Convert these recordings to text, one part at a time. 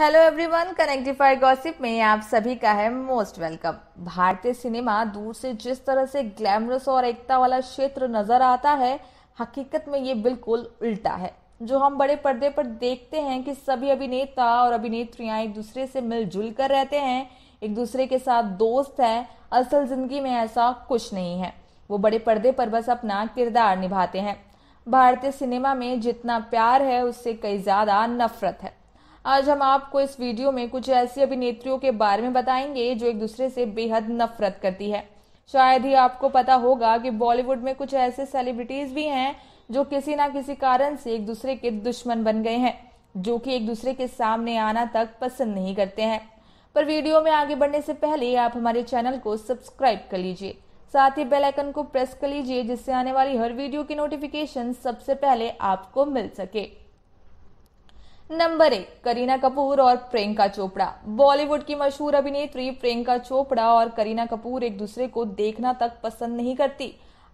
Hello everyone कनेक्टिफाई gossip में आप सभी का है मोस्ट वेलकम भारतीय सिनेमा दूर से जिस तरह से ग्लैमरस और एकता वाला क्षेत्र नजर आता है हकीकत में ये बिल्कुल उल्टा है जो हम बड़े पर्दे पर देखते हैं कि सभी अभिनेता और अभिनेत्रियां एक दूसरे से मिलजुल कर रहते हैं एक दूसरे के साथ दोस्त है असल जिंदगी में ऐसा कुछ नहीं है वो बड़े पर्दे पर बस अपना किरदार निभाते हैं भारतीय सिनेमा में जितना प्यार है उससे कई ज्यादा नफरत है आज हम आपको इस वीडियो में कुछ ऐसी अभिनेत्रियों के बारे में बताएंगे जो एक दूसरे से बेहद नफरत करती है शायद ही आपको पता होगा कि बॉलीवुड में कुछ ऐसे सेलिब्रिटीज भी हैं जो किसी ना किसी कारण से एक दूसरे के दुश्मन बन गए हैं जो कि एक दूसरे के सामने आना तक पसंद नहीं करते हैं पर वीडियो में आगे बढ़ने से पहले आप हमारे चैनल को सब्सक्राइब कर लीजिए साथ ही बेल आइकन को प्रेस कर लीजिए जिससे आने वाली हर वीडियो की नोटिफिकेशन सबसे पहले आपको मिल सके नंबर एक करीना कपूर और प्रियंका चोपड़ा बॉलीवुड की मशहूर अभिनेत्री प्रियंका चोपड़ा और करीना कपूर एक दूसरे को देखना तक पसंद नहीं करती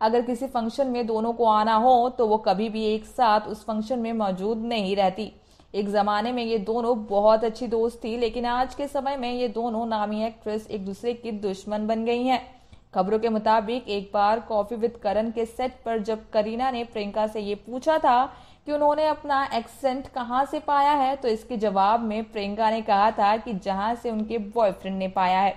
अगर किसी फंक्शन में दोनों को आना हो तो वो कभी भी एक साथ उस फंक्शन में मौजूद नहीं रहती एक जमाने में ये दोनों बहुत अच्छी दोस्त थी लेकिन आज के समय में ये दोनों नामी एक्ट्रेस एक दूसरे की दुश्मन बन गई हैं खबरों के मुताबिक एक बार कॉफी विद करण के सेट पर जब करीना ने प्रियंका से ये पूछा था कि उन्होंने अपना एक्सेंट कहाँ से पाया है तो इसके जवाब में प्रियंका ने कहा था कि जहाँ से उनके बॉयफ्रेंड ने पाया है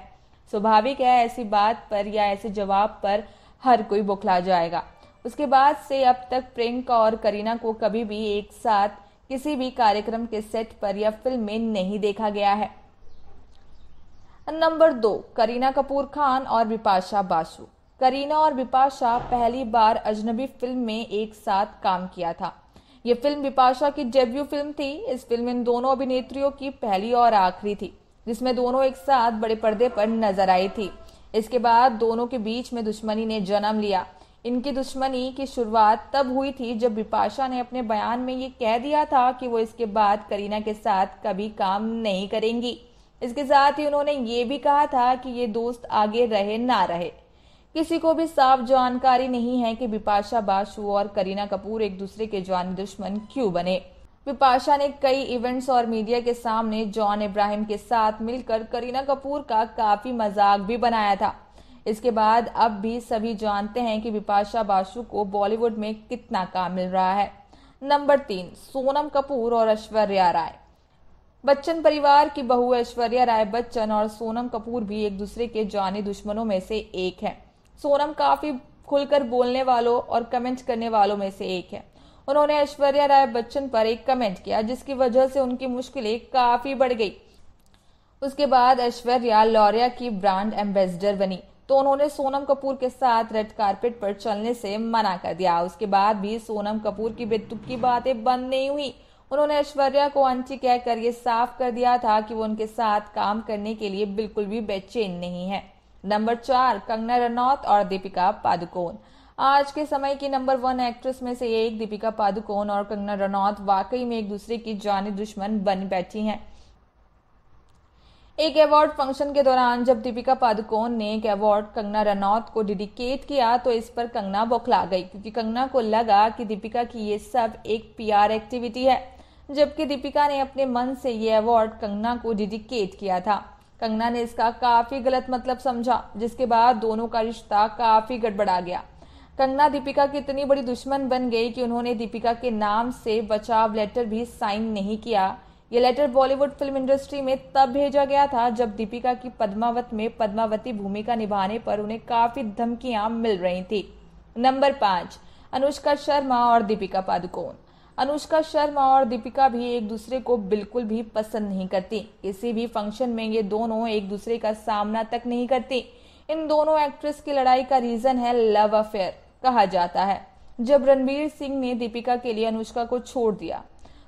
स्वाभाविक है ऐसी बात पर या ऐसे जवाब पर हर कोई बुखला जाएगा उसके बाद से अब तक प्रियंका और करीना को कभी भी एक साथ किसी भी कार्यक्रम के सेट पर या फिल्म में नहीं देखा गया है नंबर दो करीना कपूर खान और विपाशा बासु करीना और विपाशा पहली बार अजनबी फिल्म में एक साथ काम किया था ये फिल्म बिपाशा की डेब्यू फिल्म थी इस फिल्म इन दोनों अभिनेत्रियों की पहली और आखिरी थी जिसमें दोनों एक साथ बड़े पर्दे पर नजर आई थी इसके बाद दोनों के बीच में दुश्मनी ने जन्म लिया इनकी दुश्मनी की शुरुआत तब हुई थी जब बिपाशा ने अपने बयान में ये कह दिया था कि वो इसके बाद करीना के साथ कभी काम नहीं करेंगी इसके साथ ही उन्होंने ये भी कहा था कि ये दोस्त आगे रहे ना रहे किसी को भी साफ जानकारी नहीं है कि बिपाशा बासु और करीना कपूर एक दूसरे के जान दुश्मन क्यों बने बिपाशा ने कई इवेंट्स और मीडिया के सामने जॉन इब्राहिम के साथ मिलकर करीना कपूर का काफी मजाक भी बनाया था इसके बाद अब भी सभी जानते हैं कि बिपाशा बासु को बॉलीवुड में कितना काम मिल रहा है नंबर तीन सोनम कपूर और ऐश्वर्या राय बच्चन परिवार की बहू ऐश्वर्या राय बच्चन और सोनम कपूर भी एक दूसरे के जाने दुश्मनों में से एक हैं। सोनम काफी खुलकर बोलने वालों और कमेंट करने वालों में से एक है उन्होंने ऐश्वर्या राय बच्चन पर एक कमेंट किया जिसकी वजह से उनकी मुश्किलें काफी बढ़ गई उसके बाद ऐश्वर्या लॉरिया की ब्रांड एम्बेसडर बनी तो उन्होंने सोनम कपूर के साथ रेड कारपेट पर चलने से मना कर दिया उसके बाद भी सोनम कपूर की की बातें बंद नहीं हुई उन्होंने ऐश्वर्या को आंटी कहकर ये साफ कर दिया था कि वो उनके साथ काम करने के लिए बिल्कुल भी बेचैन नहीं है नंबर चार कंगना रनौत और दीपिका पादुकोण आज के समय की नंबर वन एक्ट्रेस में से एक दीपिका पादुकोण और कंगना रनौत वाकई में एक दूसरे की जानी दुश्मन बन बैठी हैं एक अवार्ड फंक्शन के दौरान जब दीपिका पादुकोण ने एक अवार्ड कंगना रनौत को डेडिकेट किया तो इस पर कंगना बौखला गई क्योंकि कंगना को लगा कि दीपिका की ये सब एक पीआर एक्टिविटी है जबकि दीपिका ने अपने मन से ये अवार्ड कंगना को डेडिकेट किया था कंगना ने इसका काफी गलत मतलब समझा जिसके बाद दोनों का रिश्ता काफी गड़बड़ा गया कंगना दीपिका की इतनी बड़ी दुश्मन बन गई कि उन्होंने दीपिका के नाम से बचाव लेटर भी साइन नहीं किया ये लेटर बॉलीवुड फिल्म इंडस्ट्री में तब भेजा गया था जब दीपिका की पद्मावत में पद्मावती भूमिका निभाने पर उन्हें काफी धमकियां मिल रही थी नंबर पांच अनुष्का शर्मा और दीपिका पादुकोण अनुष्का शर्मा और दीपिका भी एक दूसरे को बिल्कुल भी पसंद नहीं करती किसी भी फंक्शन में ये दोनों एक दूसरे का सामना तक नहीं करती इन दोनों एक्ट्रेस की लड़ाई का रीजन है लव अफेयर कहा जाता है जब रणवीर सिंह ने दीपिका के लिए अनुष्का को छोड़ दिया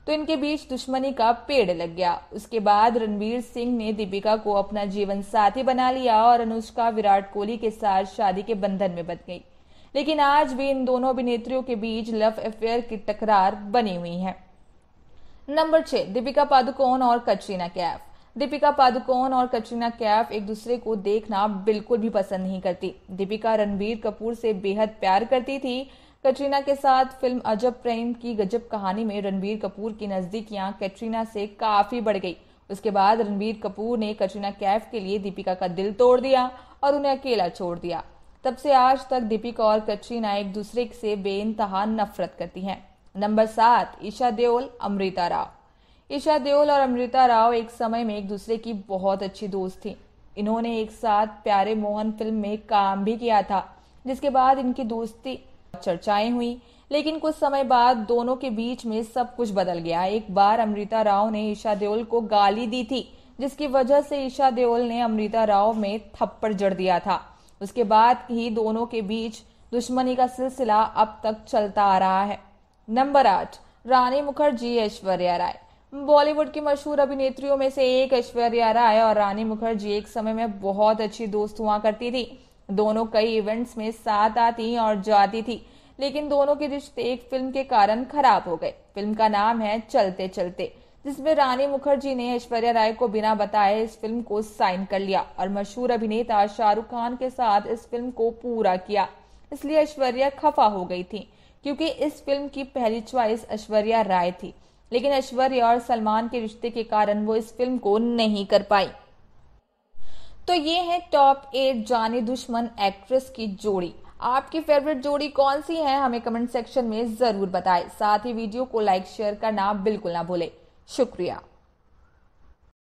तो इनके बीच दुश्मनी का पेड़ लग गया उसके बाद रणवीर सिंह ने दीपिका को अपना जीवन साथी बना लिया और अनुष्का विराट कोहली के साथ शादी के बंधन में बंध गई लेकिन आज भी इन दोनों अभिनेत्रियों के बीच लव अफेयर की तकरार बनी हुई है नंबर छह दीपिका पादुकोण और कचरीना कैफ दीपिका पादुकोण और कचरीना कैफ एक दूसरे को देखना बिल्कुल भी पसंद नहीं करती दीपिका रणबीर कपूर से बेहद प्यार करती थी कटरीना के साथ फिल्म अजब प्रेम की गजब कहानी में रणबीर कपूर की नजदीकियां कैटरीना से काफी बढ़ गई उसके बाद रणबीर कपूर ने कटरीना कैफ के लिए दीपिका का दिल तोड़ दिया और उन्हें अकेला छोड़ दिया तब से आज तक दीपिका और कचरीना एक दूसरे से बेइंतहा नफरत करती हैं नंबर सात ईशा देओल अमृता राव ईशा देओल और अमृता राव एक समय में एक दूसरे की बहुत अच्छी दोस्त थी इन्होंने एक साथ प्यारे मोहन फिल्म में काम भी किया था जिसके बाद इनकी दोस्ती चर्चाएं हुई लेकिन कुछ समय बाद दोनों के बीच में सब कुछ बदल गया एक बार अमृता राव ने ईशा देओल को गाली दी थी जिसकी वजह से ईशा देओल ने अमृता राव में थप्पड़ जड़ दिया था उसके बाद ही दोनों के बीच दुश्मनी का सिलसिला अब तक चलता आ रहा है नंबर आठ रानी मुखर्जी ऐश्वर्या राय बॉलीवुड की मशहूर अभिनेत्रियों में से एक ऐश्वर्या राय और रानी मुखर्जी एक समय में बहुत अच्छी दोस्त हुआ करती थी दोनों कई इवेंट्स में साथ आती और जाती थी लेकिन दोनों के रिश्ते एक फिल्म के कारण खराब हो गए फिल्म का नाम है चलते चलते जिसमें रानी मुखर्जी ने ऐश्वर्या राय को बिना बताए इस फिल्म को साइन कर लिया और मशहूर अभिनेता शाहरुख खान के साथ इस फिल्म को पूरा किया इसलिए ऐश्वर्या खफा हो गई थी क्योंकि इस फिल्म की पहली च्वाइस ऐश्वर्या राय थी लेकिन ऐश्वर्या और सलमान के रिश्ते के कारण वो इस फिल्म को नहीं कर पाई तो ये है टॉप एट जानी दुश्मन एक्ट्रेस की जोड़ी आपकी फेवरेट जोड़ी कौन सी है हमें कमेंट सेक्शन में जरूर बताएं साथ ही वीडियो को लाइक शेयर करना बिल्कुल ना भूलें शुक्रिया